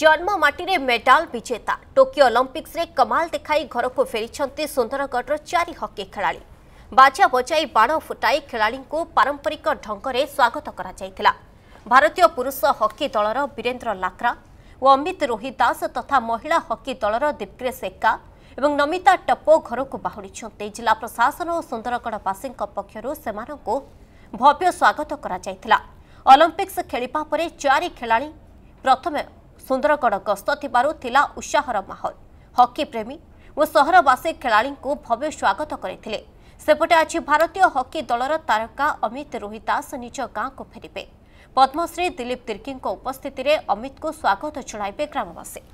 ଜନ୍ମ ମାଟିରେ ମେଡାଲ ବିଜେତା ଟୋକିଓ ଅଲମ୍ପିକ୍ସରେ କମାଲ ଦେଖାଇ ଘରକୁ ଫେରିଛନ୍ତି ସୁନ୍ଦରଗଡ଼ର ଚାରି ହକି ଖେଳାଳି ବାଜା ବଜାଇ ବାଣ ଫୁଟାଇ ଖେଳାଳିଙ୍କୁ ପାରମ୍ପରିକ ଢଙ୍ଗରେ ସ୍ୱାଗତ କରାଯାଇଥିଲା ଭାରତୀୟ ପୁରୁଷ ହକି ଦଳର ବୀରେନ୍ଦ୍ର ଲାକ୍ରା ଓ ଅମିତ ରୋହି ଦାସ ତଥା ମହିଳା ହକି ଦଳର ଦୀପ୍ରେସ ଏକା ଏବଂ ନମିତା ଟପୋ ଘରକୁ ବାହୁଡ଼ିଛନ୍ତି ଜିଲ୍ଲା ପ୍ରଶାସନ ଓ ସୁନ୍ଦରଗଡ଼ବାସୀଙ୍କ ପକ୍ଷରୁ ସେମାନଙ୍କୁ ଭବ୍ୟ ସ୍ୱାଗତ କରାଯାଇଥିଲା ଅଲମ୍ପିକ୍ସ ଖେଳିବା ପରେ ଚାରି ଖେଳାଳି ପ୍ରଥମେ ସୁନ୍ଦରଗଡ଼ ଗସ୍ତ ଥିବାରୁ ଥିଲା ଉତ୍ସାହର ମାହୋଲ ହକି ପ୍ରେମୀ ଓ ସହରବାସୀ ଖେଳାଳିଙ୍କୁ ଭବ୍ୟ ସ୍ୱାଗତ କରିଥିଲେ ସେପଟେ ଆଜି ଭାରତୀୟ ହକି ଦଳର ତାରକା ଅମିତ ରୋହିତାସ ନିଜ ଗାଁକୁ ଫେରିବେ ପଦ୍ମଶ୍ରୀ ଦିଲୀପ ତିର୍କୀଙ୍କ ଉପସ୍ଥିତିରେ ଅମିତଙ୍କୁ ସ୍ୱାଗତ ଜଣାଇବେ ଗ୍ରାମବାସୀ